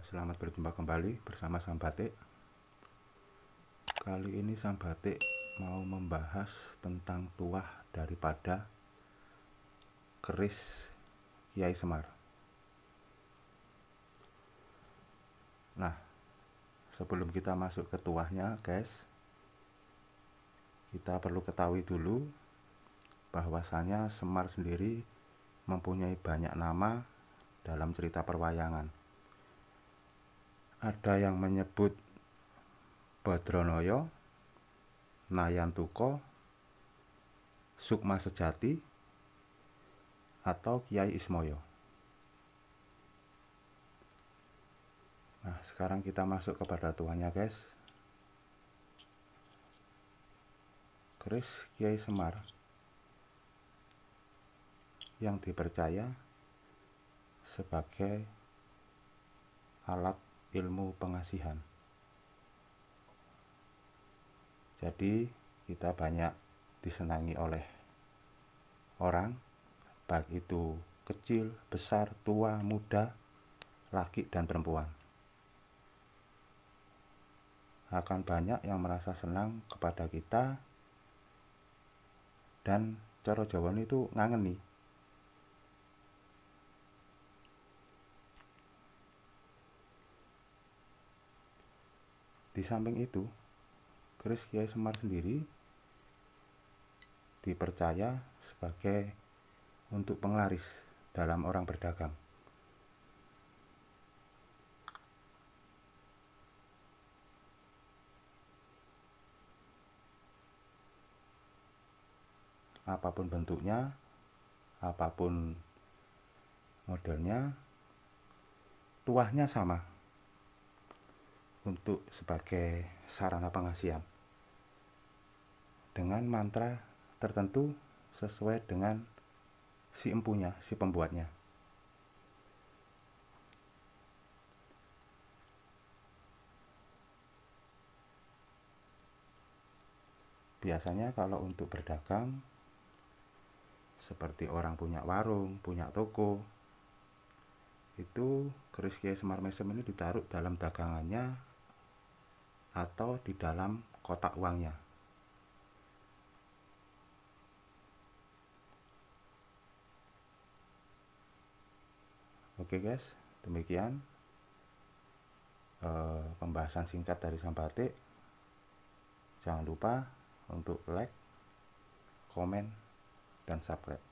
selamat berjumpa kembali bersama Sang Batik. Kali ini Sang Batik mau membahas tentang tuah daripada keris Kiai Semar. Nah, sebelum kita masuk ke tuahnya, guys, kita perlu ketahui dulu bahwasanya Semar sendiri mempunyai banyak nama dalam cerita perwayangan ada yang menyebut Badronoyo, Nayantuko, Sukma Sejati, atau Kiai Ismoyo. Nah, sekarang kita masuk kepada tuannya, guys. Kris, Kiai Semar yang dipercaya sebagai alat ilmu pengasihan. Jadi, kita banyak disenangi oleh orang, baik itu kecil, besar, tua, muda, laki, dan perempuan. Akan banyak yang merasa senang kepada kita, dan cara jawaban itu ngangeni Di samping itu, Kris Kiai Semar sendiri dipercaya sebagai untuk penglaris dalam orang berdagang. Apapun bentuknya, apapun modelnya, tuahnya sama untuk sebagai sarana pengasihan dengan mantra tertentu sesuai dengan si empunya, si pembuatnya. Biasanya kalau untuk berdagang seperti orang punya warung, punya toko, itu keris Kiai Semar Mesem ini ditaruh dalam dagangannya atau di dalam kotak uangnya. Oke guys, demikian e, pembahasan singkat dari Sambatik. Jangan lupa untuk like, komen, dan subscribe.